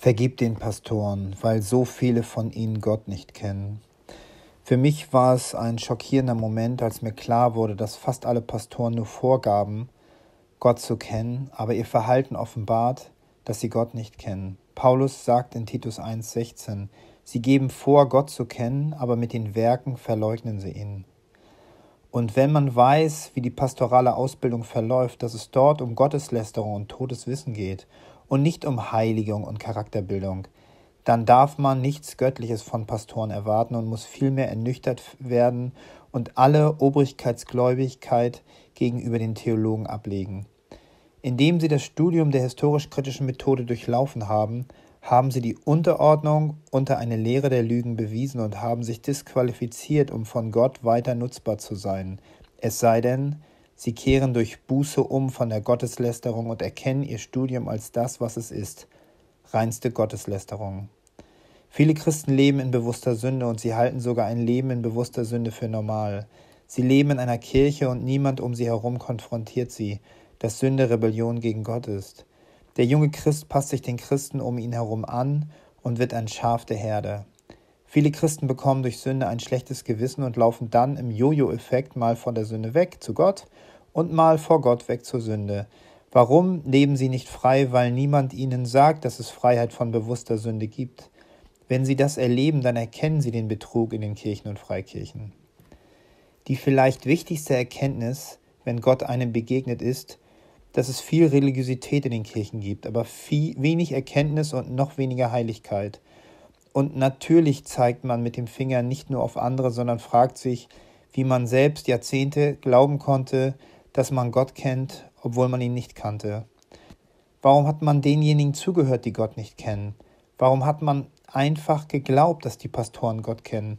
Vergib den Pastoren, weil so viele von ihnen Gott nicht kennen. Für mich war es ein schockierender Moment, als mir klar wurde, dass fast alle Pastoren nur vorgaben, Gott zu kennen, aber ihr Verhalten offenbart, dass sie Gott nicht kennen. Paulus sagt in Titus 1,16: Sie geben vor, Gott zu kennen, aber mit den Werken verleugnen sie ihn. Und wenn man weiß, wie die pastorale Ausbildung verläuft, dass es dort um Gotteslästerung und Todeswissen geht und nicht um Heiligung und Charakterbildung, dann darf man nichts Göttliches von Pastoren erwarten und muss vielmehr ernüchtert werden und alle Obrigkeitsgläubigkeit gegenüber den Theologen ablegen. Indem sie das Studium der historisch-kritischen Methode durchlaufen haben, haben sie die Unterordnung unter eine Lehre der Lügen bewiesen und haben sich disqualifiziert, um von Gott weiter nutzbar zu sein, es sei denn, Sie kehren durch Buße um von der Gotteslästerung und erkennen ihr Studium als das, was es ist, reinste Gotteslästerung. Viele Christen leben in bewusster Sünde und sie halten sogar ein Leben in bewusster Sünde für normal. Sie leben in einer Kirche und niemand um sie herum konfrontiert sie, dass Sünde Rebellion gegen Gott ist. Der junge Christ passt sich den Christen um ihn herum an und wird ein Schaf der Herde. Viele Christen bekommen durch Sünde ein schlechtes Gewissen und laufen dann im Jojo-Effekt mal von der Sünde weg zu Gott und mal vor Gott weg zur Sünde. Warum leben sie nicht frei? Weil niemand ihnen sagt, dass es Freiheit von bewusster Sünde gibt. Wenn sie das erleben, dann erkennen sie den Betrug in den Kirchen und Freikirchen. Die vielleicht wichtigste Erkenntnis, wenn Gott einem begegnet ist, dass es viel Religiosität in den Kirchen gibt, aber viel, wenig Erkenntnis und noch weniger Heiligkeit. Und natürlich zeigt man mit dem Finger nicht nur auf andere, sondern fragt sich, wie man selbst Jahrzehnte glauben konnte, dass man Gott kennt, obwohl man ihn nicht kannte. Warum hat man denjenigen zugehört, die Gott nicht kennen? Warum hat man einfach geglaubt, dass die Pastoren Gott kennen?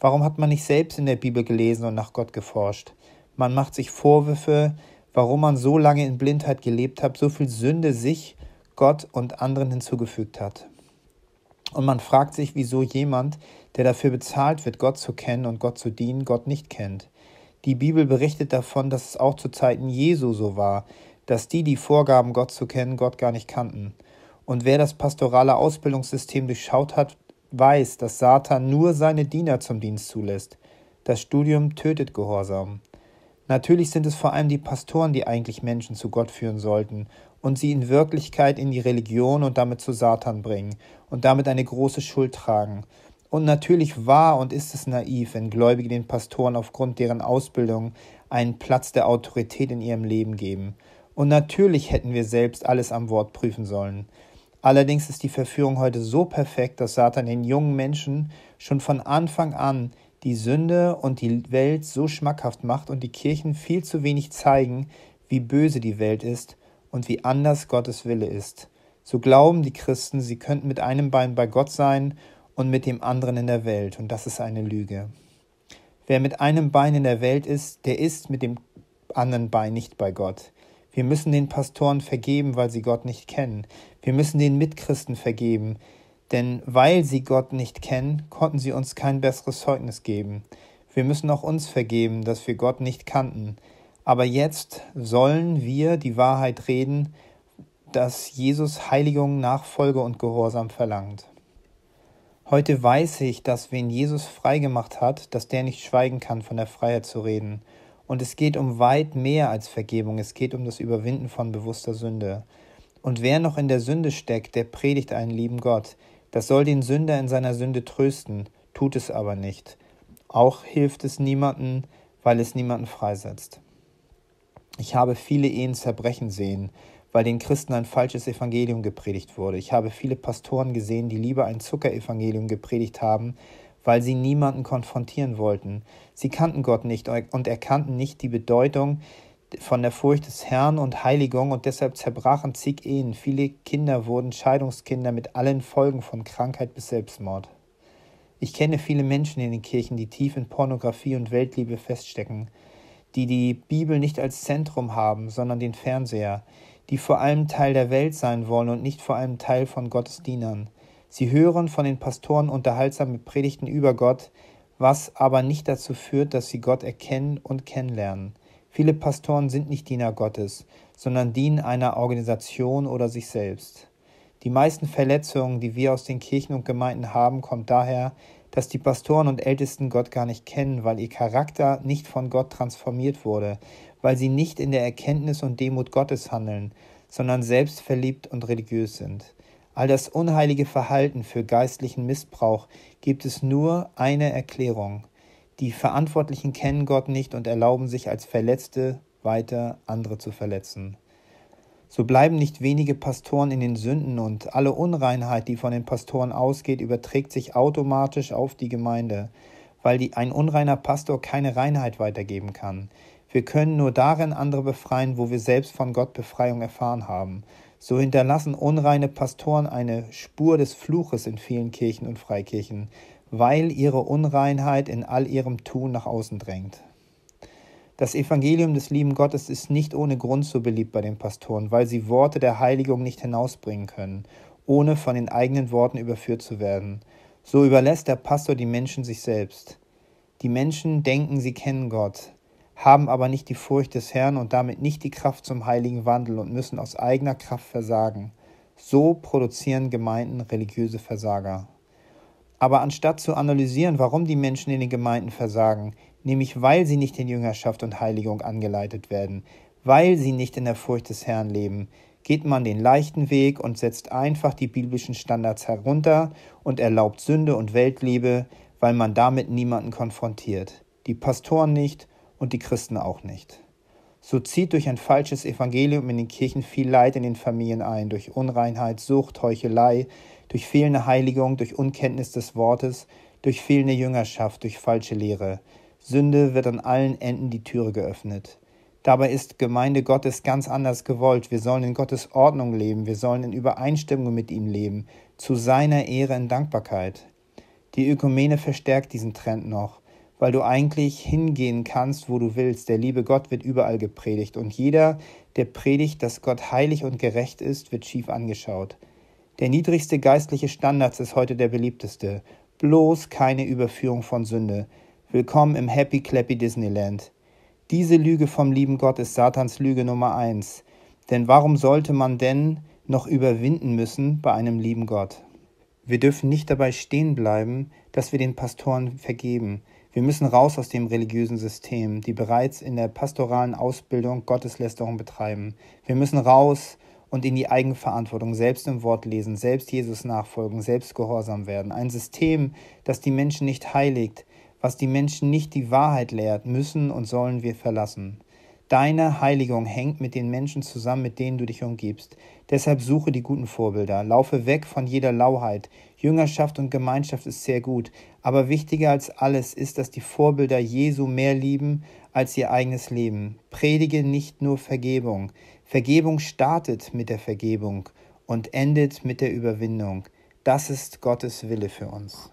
Warum hat man nicht selbst in der Bibel gelesen und nach Gott geforscht? Man macht sich Vorwürfe, warum man so lange in Blindheit gelebt hat, so viel Sünde sich, Gott und anderen hinzugefügt hat. Und man fragt sich, wieso jemand, der dafür bezahlt wird, Gott zu kennen und Gott zu dienen, Gott nicht kennt. Die Bibel berichtet davon, dass es auch zu Zeiten Jesu so war, dass die, die vorgaben, Gott zu kennen, Gott gar nicht kannten. Und wer das pastorale Ausbildungssystem durchschaut hat, weiß, dass Satan nur seine Diener zum Dienst zulässt. Das Studium tötet Gehorsam. Natürlich sind es vor allem die Pastoren, die eigentlich Menschen zu Gott führen sollten und sie in Wirklichkeit in die Religion und damit zu Satan bringen und damit eine große Schuld tragen. Und natürlich war und ist es naiv, wenn Gläubige den Pastoren aufgrund deren Ausbildung einen Platz der Autorität in ihrem Leben geben. Und natürlich hätten wir selbst alles am Wort prüfen sollen. Allerdings ist die Verführung heute so perfekt, dass Satan den jungen Menschen schon von Anfang an die Sünde und die Welt so schmackhaft macht und die Kirchen viel zu wenig zeigen, wie böse die Welt ist und wie anders Gottes Wille ist. So glauben die Christen, sie könnten mit einem Bein bei Gott sein und mit dem anderen in der Welt, und das ist eine Lüge. Wer mit einem Bein in der Welt ist, der ist mit dem anderen Bein nicht bei Gott. Wir müssen den Pastoren vergeben, weil sie Gott nicht kennen. Wir müssen den Mitchristen vergeben, denn weil sie Gott nicht kennen, konnten sie uns kein besseres Zeugnis geben. Wir müssen auch uns vergeben, dass wir Gott nicht kannten. Aber jetzt sollen wir die Wahrheit reden, dass Jesus Heiligung, Nachfolge und Gehorsam verlangt. Heute weiß ich, dass wen Jesus freigemacht hat, dass der nicht schweigen kann, von der Freiheit zu reden. Und es geht um weit mehr als Vergebung, es geht um das Überwinden von bewusster Sünde. Und wer noch in der Sünde steckt, der predigt einen lieben Gott. Das soll den Sünder in seiner Sünde trösten, tut es aber nicht. Auch hilft es niemanden, weil es niemanden freisetzt. Ich habe viele Ehen zerbrechen sehen, weil den Christen ein falsches Evangelium gepredigt wurde. Ich habe viele Pastoren gesehen, die lieber ein Zuckerevangelium gepredigt haben, weil sie niemanden konfrontieren wollten. Sie kannten Gott nicht und erkannten nicht die Bedeutung von der Furcht des Herrn und Heiligung und deshalb zerbrachen zig Ehen. Viele Kinder wurden Scheidungskinder mit allen Folgen von Krankheit bis Selbstmord. Ich kenne viele Menschen in den Kirchen, die tief in Pornografie und Weltliebe feststecken die die Bibel nicht als Zentrum haben, sondern den Fernseher, die vor allem Teil der Welt sein wollen und nicht vor allem Teil von Gottes Dienern. Sie hören von den Pastoren unterhaltsame Predigten über Gott, was aber nicht dazu führt, dass sie Gott erkennen und kennenlernen. Viele Pastoren sind nicht Diener Gottes, sondern dienen einer Organisation oder sich selbst. Die meisten Verletzungen, die wir aus den Kirchen und Gemeinden haben, kommt daher, dass die Pastoren und Ältesten Gott gar nicht kennen, weil ihr Charakter nicht von Gott transformiert wurde, weil sie nicht in der Erkenntnis und Demut Gottes handeln, sondern selbst verliebt und religiös sind. All das unheilige Verhalten für geistlichen Missbrauch gibt es nur eine Erklärung. Die Verantwortlichen kennen Gott nicht und erlauben sich als Verletzte weiter andere zu verletzen. So bleiben nicht wenige Pastoren in den Sünden und alle Unreinheit, die von den Pastoren ausgeht, überträgt sich automatisch auf die Gemeinde, weil die, ein unreiner Pastor keine Reinheit weitergeben kann. Wir können nur darin andere befreien, wo wir selbst von Gott Befreiung erfahren haben. So hinterlassen unreine Pastoren eine Spur des Fluches in vielen Kirchen und Freikirchen, weil ihre Unreinheit in all ihrem Tun nach außen drängt. Das Evangelium des lieben Gottes ist nicht ohne Grund so beliebt bei den Pastoren, weil sie Worte der Heiligung nicht hinausbringen können, ohne von den eigenen Worten überführt zu werden. So überlässt der Pastor die Menschen sich selbst. Die Menschen denken, sie kennen Gott, haben aber nicht die Furcht des Herrn und damit nicht die Kraft zum heiligen Wandel und müssen aus eigener Kraft versagen. So produzieren Gemeinden religiöse Versager. Aber anstatt zu analysieren, warum die Menschen in den Gemeinden versagen, nämlich weil sie nicht in Jüngerschaft und Heiligung angeleitet werden, weil sie nicht in der Furcht des Herrn leben, geht man den leichten Weg und setzt einfach die biblischen Standards herunter und erlaubt Sünde und Weltliebe, weil man damit niemanden konfrontiert, die Pastoren nicht und die Christen auch nicht. So zieht durch ein falsches Evangelium in den Kirchen viel Leid in den Familien ein, durch Unreinheit, Sucht, Heuchelei, durch fehlende Heiligung, durch Unkenntnis des Wortes, durch fehlende Jüngerschaft, durch falsche Lehre, Sünde wird an allen Enden die Türe geöffnet. Dabei ist Gemeinde Gottes ganz anders gewollt. Wir sollen in Gottes Ordnung leben, wir sollen in Übereinstimmung mit ihm leben, zu seiner Ehre in Dankbarkeit. Die Ökumene verstärkt diesen Trend noch, weil du eigentlich hingehen kannst, wo du willst. Der liebe Gott wird überall gepredigt und jeder, der predigt, dass Gott heilig und gerecht ist, wird schief angeschaut. Der niedrigste geistliche Standard ist heute der beliebteste. Bloß keine Überführung von Sünde. Willkommen im Happy Clappy Disneyland. Diese Lüge vom lieben Gott ist Satans Lüge Nummer eins. Denn warum sollte man denn noch überwinden müssen bei einem lieben Gott? Wir dürfen nicht dabei stehen bleiben, dass wir den Pastoren vergeben. Wir müssen raus aus dem religiösen System, die bereits in der pastoralen Ausbildung Gotteslästerung betreiben. Wir müssen raus und in die Eigenverantwortung selbst im Wort lesen, selbst Jesus nachfolgen, selbst gehorsam werden. Ein System, das die Menschen nicht heiligt, was die Menschen nicht die Wahrheit lehrt, müssen und sollen wir verlassen. Deine Heiligung hängt mit den Menschen zusammen, mit denen du dich umgibst. Deshalb suche die guten Vorbilder, laufe weg von jeder Lauheit. Jüngerschaft und Gemeinschaft ist sehr gut, aber wichtiger als alles ist, dass die Vorbilder Jesu mehr lieben als ihr eigenes Leben. Predige nicht nur Vergebung. Vergebung startet mit der Vergebung und endet mit der Überwindung. Das ist Gottes Wille für uns.